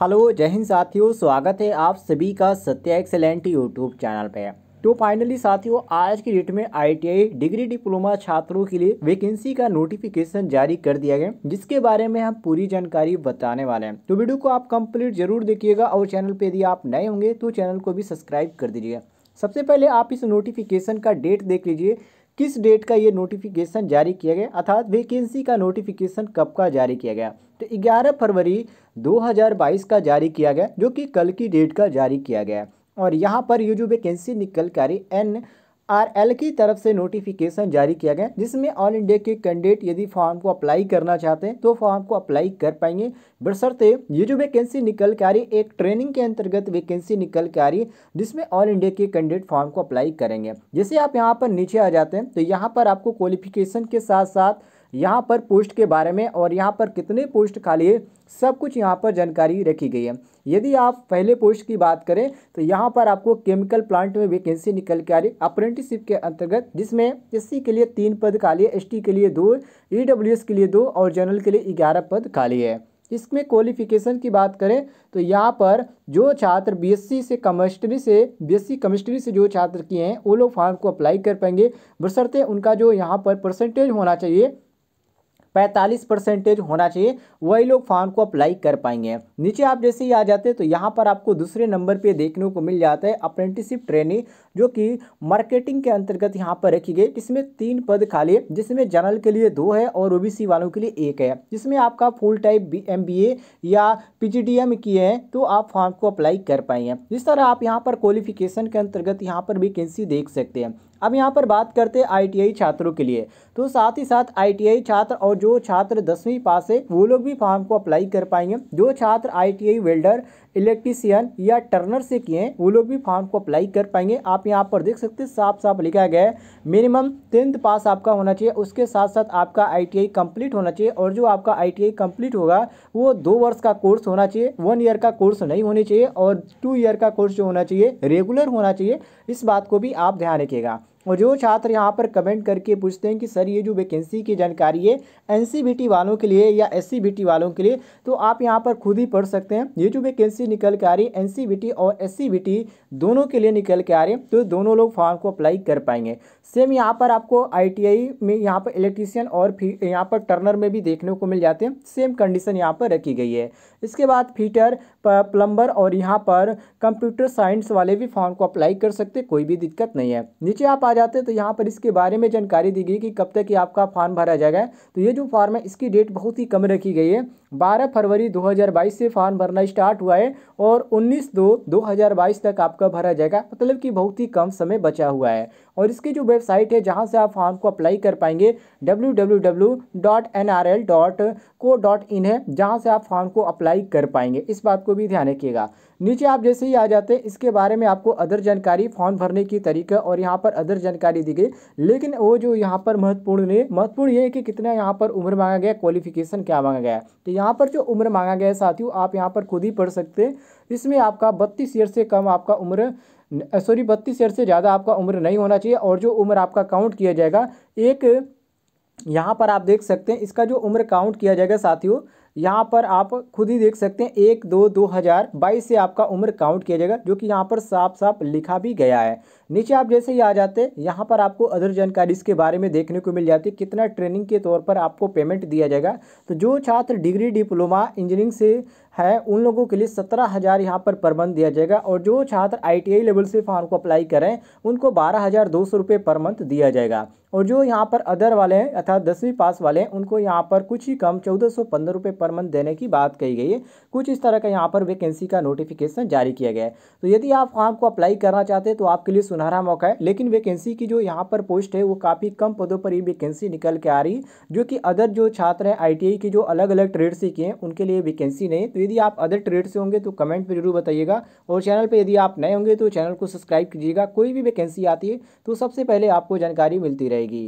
hello जय हिंद साथियों स्वागत है आप सभी का सत्या एक्सेलेंट यूट्यूब चैनल पे तो फाइनली साथियों आज की डेट में आईटीआई डिग्री डिप्लोमा छात्रों के लिए वैकेंसी का नोटिफिकेशन जारी कर दिया गया जिसके बारे में हम पूरी जानकारी बताने वाले हैं तो वीडियो को आप कंप्लीट जरूर देखिएगा और चैनल पर यदि आप नए होंगे तो चैनल को भी सब्सक्राइब कर दीजिएगा सबसे पहले आप इस नोटिफिकेशन का डेट देख लीजिए किस डेट का ये नोटिफिकेशन जारी किया गया अर्थात वैकेंसी का नोटिफिकेशन कब का जारी किया गया तो 11 फरवरी 2022 का जारी किया गया जो कि कल की डेट का जारी किया गया और यहाँ पर ये जो वैकेंसी निकल कर एन आरएल की तरफ से नोटिफिकेशन जारी किया गया जिसमें ऑल इंडिया के कैंडिडेट यदि फॉर्म को अप्लाई करना चाहते हैं तो फॉर्म को अप्लाई कर पाएंगे बशर्ते ये जो वैकेंसी निकल के आ रही है एक ट्रेनिंग के अंतर्गत वैकेंसी निकल के आ रही है जिसमें ऑल इंडिया के कैंडिडेट फॉर्म को अप्लाई करेंगे जैसे आप यहाँ पर नीचे आ जाते हैं तो यहाँ पर आपको क्वालिफिकेशन के साथ साथ यहाँ पर पोस्ट के बारे में और यहाँ पर कितने पोस्ट खाली है सब कुछ यहाँ पर जानकारी रखी गई है यदि आप पहले पोस्ट की बात करें तो यहाँ पर आपको केमिकल प्लांट में वैकेंसी निकल के आ रही अप्रेंटिसशिप के अंतर्गत जिसमें एस के लिए तीन पद खाली है एस के लिए दो ई के लिए दो और जनरल के लिए ग्यारह पद खाली है इसमें क्वालिफिकेशन की बात करें तो यहाँ पर जो छात्र बीएससी से कमिस्ट्री से बीएससी केमिस्ट्री से जो छात्र किए हैं वो लोग फॉर्म को अप्लाई कर पाएंगे बशर्ते उनका जो यहाँ पर परसेंटेज होना चाहिए पैंतालीस परसेंटेज होना चाहिए वही लोग फॉर्म को अप्लाई कर पाएंगे नीचे आप जैसे ही आ जाते हैं तो यहाँ पर आपको दूसरे नंबर पर देखने को मिल जाता है अप्रेंटिसिप ट्रेनिंग जो कि मार्केटिंग के अंतर्गत यहाँ पर रखी गई जिसमें तीन पद खाली है जिसमें जनरल के लिए दो है और ओ वालों के लिए एक है जिसमें आपका फुल टाइप एम या पी किए हैं तो आप फॉर्म को अप्लाई कर पाएंगे जिस तरह आप यहाँ पर क्वालिफिकेशन के अंतर्गत यहाँ पर वेकेंसी देख सकते हैं अब यहाँ पर बात करते हैं आईटीआई छात्रों के लिए तो साथ ही साथ आईटीआई छात्र और जो छात्र दसवीं पास है वो लोग भी फॉर्म को अप्लाई कर पाएंगे जो छात्र आईटीआई वेल्डर इलेक्ट्रीशियन या टर्नर से किए हैं वो लोग भी फॉर्म को अप्लाई कर पाएंगे आप यहाँ पर देख सकते हैं साफ साफ लिखा गया है मिनिमम टेंथ पास आपका होना चाहिए उसके साथ साथ आपका आई कंप्लीट होना चाहिए और जो आपका आई कंप्लीट होगा वो दो वर्ष का कोर्स होना चाहिए वन ईयर का कोर्स नहीं होना चाहिए और टू ईयर का कोर्स जो होना चाहिए रेगुलर होना चाहिए इस बात को भी आप ध्यान रखिएगा और जो छात्र यहाँ पर कमेंट करके पूछते हैं कि सर ये जो वैकेंसी की जानकारी है एन वालों के लिए या एस वालों के लिए तो आप यहाँ पर खुद ही पढ़ सकते हैं ये जो वैकेंसी निकल के आ रही है एन और एस दोनों के लिए निकल के आ रही है तो दोनों लोग फॉर्म को अप्लाई कर पाएंगे सेम यहाँ पर आपको आई में यहाँ पर इलेक्ट्रीशियन और फिर यहाँ पर टर्नर में भी देखने को मिल जाते हैं सेम कंडीशन यहाँ पर रखी गई है इसके बाद फीटर प्लम्बर और यहाँ पर कंप्यूटर साइंस वाले भी फॉर्म को अप्लाई कर सकते कोई भी दिक्कत नहीं है नीचे आप आ जाते तो यहाँ पर इसके बारे में जानकारी दी गई कि कब तक ये आपका फॉर्म भरा जाएगा तो ये जो फॉर्म है इसकी डेट बहुत ही कम रखी गई है 12 फरवरी 2022 से फॉर्म भरना स्टार्ट हुआ है और 19 दो 2022 तक आपका भरा जाएगा मतलब कि बहुत ही कम समय बचा हुआ है और इसकी जो वेबसाइट है जहां से आप फॉर्म को अप्लाई कर पाएंगे www.nrl.co.in है जहां से आप फॉर्म को अप्लाई कर पाएंगे इस बात को भी ध्यान रखिएगा नीचे आप जैसे ही आ जाते हैं इसके बारे में आपको अदर जानकारी फॉर्म भरने की तरीका और यहाँ पर अदर जानकारी दी गई लेकिन वो जो यहाँ पर महत्वपूर्ण है महत्वपूर्ण ये है कि कितना यहाँ पर उम्र मांगा गया क्वालिफिकेशन क्या मांगा गया तो यहाँ यहाँ पर जो उम्र मांगा गया है साथियों आप यहाँ पर खुद ही पढ़ सकते हैं इसमें आपका बत्तीस ईयर से कम आपका उम्र सॉरी बत्तीस ईयर से ज़्यादा आपका उम्र नहीं होना चाहिए और जो उम्र आपका काउंट किया जाएगा एक यहाँ पर आप देख सकते हैं इसका जो उम्र काउंट किया जाएगा साथियों यहाँ पर आप खुद ही देख सकते हैं एक दो दो हज़ार बाईस से आपका उम्र काउंट किया जाएगा जो कि यहाँ पर साफ साफ लिखा भी गया है नीचे आप जैसे ही आ जाते हैं यहाँ पर आपको अदर जानकारी इसके बारे में देखने को मिल जाती है कितना ट्रेनिंग के तौर पर आपको पेमेंट दिया जाएगा तो जो छात्र डिग्री डिप्लोमा इंजीनियरिंग से है उन लोगों के लिए सत्रह हज़ार यहाँ पर प्रबंध दिया जाएगा और जो छात्र आईटीआई लेवल से फॉर्म को अप्लाई करें उनको बारह हज़ार दो सौ रुपये पर मंथ दिया जाएगा और जो यहाँ पर अदर वाले हैं अर्थात दसवीं पास वाले हैं उनको यहाँ पर कुछ ही कम चौदह सौ पंद्रह रुपये पर मंथ देने की बात कही गई है कुछ इस तरह का यहाँ पर वैकेंसी का नोटिफिकेशन जारी किया गया है तो यदि आप फॉर्म को अप्लाई करना चाहते हैं तो आपके लिए सुनहरा मौका है लेकिन वैकेंसी की जो यहाँ पर पोस्ट है वो काफ़ी कम पदों पर ये वैकेंसी निकल के आ रही जो कि अदर जो छात्र हैं आई की जो अलग अलग ट्रेड से किए हैं उनके लिए वैकेंसी नहीं तो यदि आप अदर ट्रेड से होंगे तो कमेंट में जरूर बताइएगा और चैनल पर यदि आप नए होंगे तो चैनल को सब्सक्राइब कीजिएगा कोई भी वैकेंसी आती है तो सबसे पहले आपको जानकारी मिलती रहेगी